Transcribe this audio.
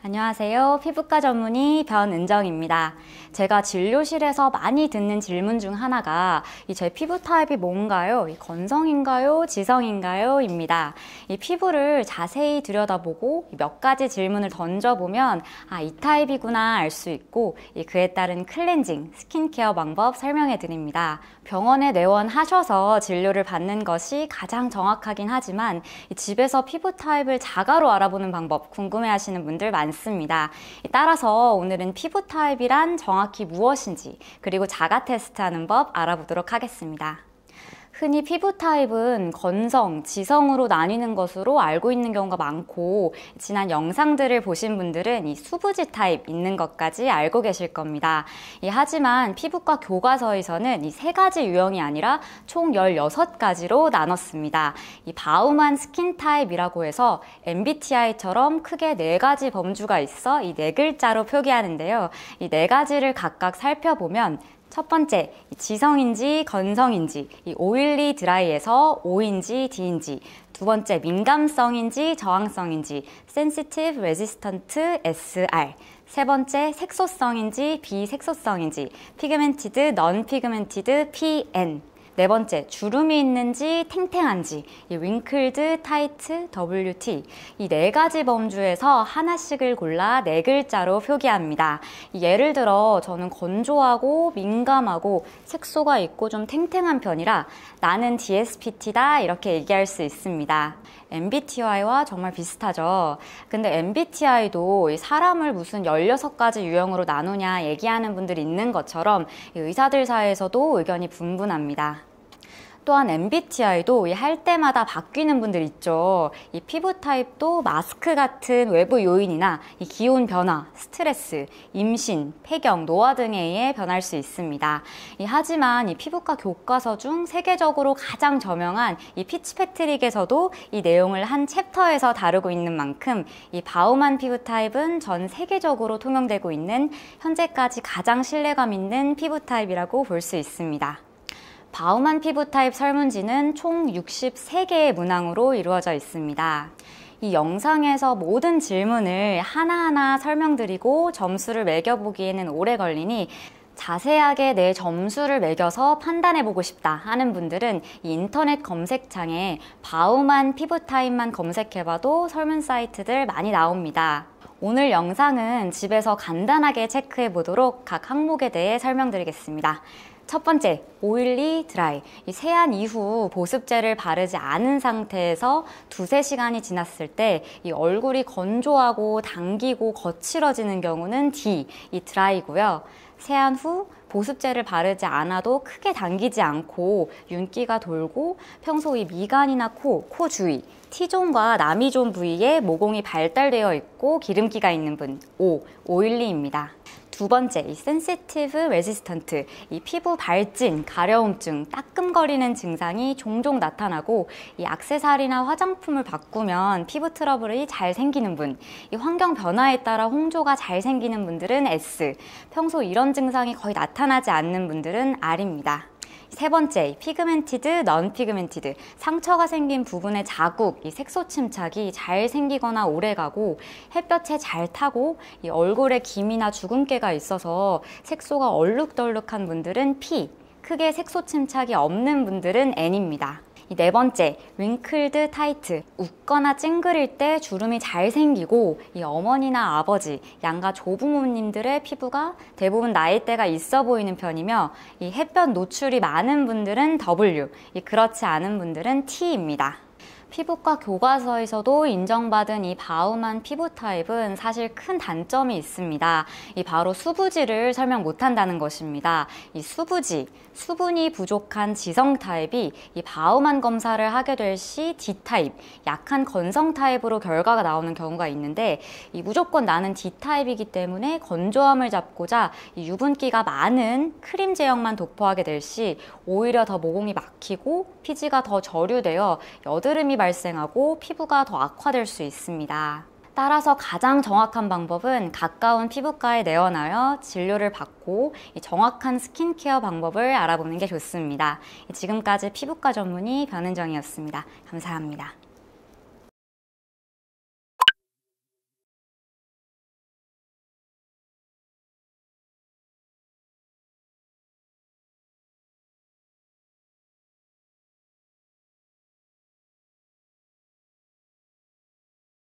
안녕하세요. 피부과 전문의 변은정입니다. 제가 진료실에서 많이 듣는 질문 중 하나가 이제 피부 타입이 뭔가요? 이 건성인가요? 지성인가요? 입니다. 이 피부를 자세히 들여다보고 몇 가지 질문을 던져보면 아, 이 타입이구나 알 수 있고 이 그에 따른 클렌징, 스킨케어 방법 설명해 드립니다. 병원에 내원하셔서 진료를 받는 것이 가장 정확하긴 하지만 이 집에서 피부 타입을 자가로 알아보는 방법 궁금해 하시는 분들 많습니다. 따라서 오늘은 피부 타입이란 정확 정확히 무엇인지 그리고 자가 테스트하는 법 알아보도록 하겠습니다. 흔히 피부 타입은 건성, 지성으로 나뉘는 것으로 알고 있는 경우가 많고 지난 영상들을 보신 분들은 이 수부지 타입 있는 것까지 알고 계실 겁니다. 예, 하지만 피부과 교과서에서는 이 세 가지 유형이 아니라 총 16가지로 나눴습니다. 이 바우만 스킨 타입이라고 해서 MBTI처럼 크게 네 가지 범주가 있어 이 네 글자로 표기하는데요. 이 네 가지를 각각 살펴보면 첫 번째, 지성인지 건성인지, 이 오일리 드라이에서 O인지 D인지, 두 번째, 민감성인지 저항성인지, sensitive resistant SR, 세 번째, 색소성인지 비색소성인지, pigmented, non-pigmented PN, 네 번째, 주름이 있는지 탱탱한지 이 윙클드, 타이트, WT 이 네 가지 범주에서 하나씩을 골라 네 글자로 표기합니다. 예를 들어 저는 건조하고 민감하고 색소가 있고 좀 탱탱한 편이라 나는 DSPT다 이렇게 얘기할 수 있습니다. MBTI와 정말 비슷하죠. 근데 MBTI도 사람을 무슨 16가지 유형으로 나누냐 얘기하는 분들이 있는 것처럼 의사들 사이에서도 의견이 분분합니다. 또한 MBTI도 할 때마다 바뀌는 분들 있죠. 이 피부 타입도 마스크 같은 외부 요인이나 이 기온 변화, 스트레스, 임신, 폐경, 노화 등에 의해 변할 수 있습니다. 이 하지만 이 피부과 교과서 중 세계적으로 가장 저명한 이 피치 패트릭에서도 이 내용을 한 챕터에서 다루고 있는 만큼 이 바우만 피부 타입은 전 세계적으로 통용되고 있는 현재까지 가장 신뢰감 있는 피부 타입이라고 볼 수 있습니다. 바우만 피부 타입 설문지는 총 63개의 문항으로 이루어져 있습니다. 이 영상에서 모든 질문을 하나하나 설명드리고 점수를 매겨보기에는 오래 걸리니 자세하게 내 점수를 매겨서 판단해보고 싶다 하는 분들은 인터넷 검색창에 바우만 피부 타입만 검색해봐도 설문 사이트들 많이 나옵니다. 오늘 영상은 집에서 간단하게 체크해보도록 각 항목에 대해 설명드리겠습니다. 첫 번째, 오일리 드라이. 이 세안 이후 보습제를 바르지 않은 상태에서 두세 시간이 지났을 때 이 얼굴이 건조하고 당기고 거칠어지는 경우는 D, 이 드라이고요. 세안 후 보습제를 바르지 않아도 크게 당기지 않고 윤기가 돌고 평소 이 미간이나 코, 코 주위, T존과 나미존 부위에 모공이 발달되어 있고 기름기가 있는 분, 오, 오일리입니다. 두 번째, 이 센시티브 레지스턴트, 이 피부 발진, 가려움증, 따끔거리는 증상이 종종 나타나고 이 악세사리나 화장품을 바꾸면 피부 트러블이 잘 생기는 분, 이 환경 변화에 따라 홍조가 잘 생기는 분들은 S, 평소 이런 증상이 거의 나타나지 않는 분들은 R입니다. 세 번째, 피그멘티드, 넌 피그멘티드. 상처가 생긴 부분의 자국, 이 색소 침착이 잘 생기거나 오래 가고 햇볕에 잘 타고 이 얼굴에 김이나 주근깨가 있어서 색소가 얼룩덜룩한 분들은 피, 크게 색소 침착이 없는 분들은 N입니다. 이네 번째, 윙클드 타이트. 웃거나 찡그릴 때 주름이 잘 생기고 이 어머니나 아버지, 양가 조부모님들의 피부가 대부분 나이대가 있어 보이는 편이며 이 햇볕 노출이 많은 분들은 W, 이 그렇지 않은 분들은 T입니다. 피부과 교과서에서도 인정받은 이 바우만 피부 타입은 사실 큰 단점이 있습니다. 이 바로 수부지를 설명 못한다는 것입니다. 이 수부지, 수분이 부족한 지성 타입이 이 바우만 검사를 하게 될 시 D타입, 약한 건성 타입으로 결과가 나오는 경우가 있는데 이 무조건 나는 D타입이기 때문에 건조함을 잡고자 이 유분기가 많은 크림 제형만 도포하게 될 시 오히려 더 모공이 막히고 피지가 더 저류되어 여드름이 발생하고 피부가 더 악화될 수 있습니다. 따라서 가장 정확한 방법은 가까운 피부과에 내원하여 진료를 받고 정확한 스킨케어 방법을 알아보는 게 좋습니다. 지금까지 피부과 전문의 변은정이었습니다. 감사합니다.